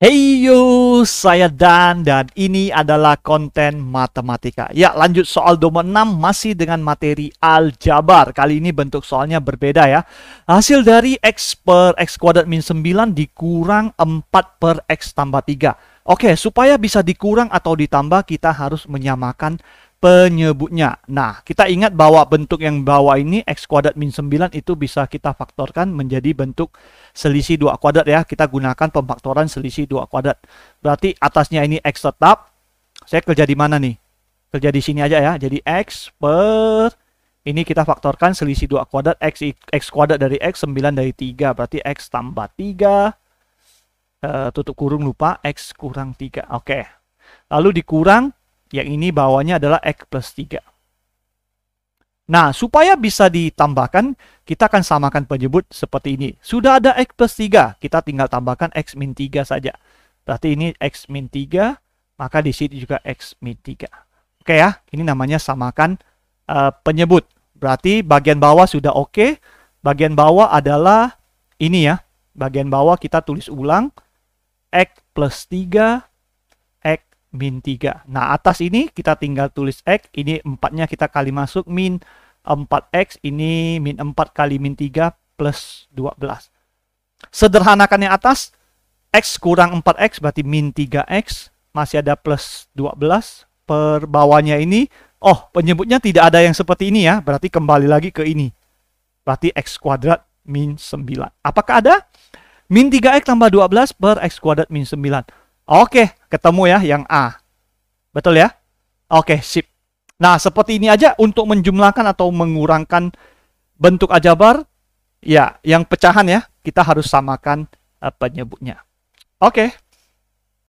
Hey yo, saya Dan dan ini adalah konten matematika. Ya, lanjut soal domain 6 masih dengan materi aljabar. Kali ini bentuk soalnya berbeda ya. Hasil dari X per X kuadrat min 9 dikurang 4 per X tambah 3. Oke, supaya bisa dikurang atau ditambah kita harus menyamakan penyebutnya. Nah, kita ingat bahwa bentuk yang bawah ini x kuadrat min 9 itu bisa kita faktorkan menjadi bentuk selisih dua kuadrat ya. Kita gunakan pemfaktoran selisih dua kuadrat. Berarti atasnya ini x tetap. Saya kerja di mana nih? Kerja di sini aja ya. Jadi x per ini kita faktorkan selisih dua kuadrat x x kuadrat dari x 9 dari 3 berarti x tambah 3 uh, eh, tutup kurung lupa x kurang 3 oke okay. lalu dikurang yang ini bawahnya adalah X plus 3. Nah, supaya bisa ditambahkan, kita akan samakan penyebut seperti ini. Sudah ada X plus 3, kita tinggal tambahkan X min 3 saja. Berarti ini X min 3, maka di sini juga X min 3. Oke ya, ini namanya samakan uh, eh, penyebut. Berarti bagian bawah sudah oke, bagian bawah adalah ini ya. Bagian bawah kita tulis ulang, X plus 3 min 3. Nah, atas ini kita tinggal tulis X, ini 4-nya kita kali masuk, min 4X, ini min 4 kali min 3 plus 12. Sederhanakan yang atas, X kurang 4X berarti min 3X, masih ada plus 12, per bawahnya ini, oh penyebutnya tidak ada yang seperti ini ya, berarti kembali lagi ke ini. Berarti X kuadrat min 9. Apakah ada? Min 3X tambah 12 per X kuadrat min 9. Oke, ketemu ya yang A. Betul ya? Oke, sip. Nah, seperti ini aja untuk menjumlahkan atau mengurangkan bentuk ajabar. ya, yang pecahan ya, kita harus samakan eh, penyebutnya. Oke.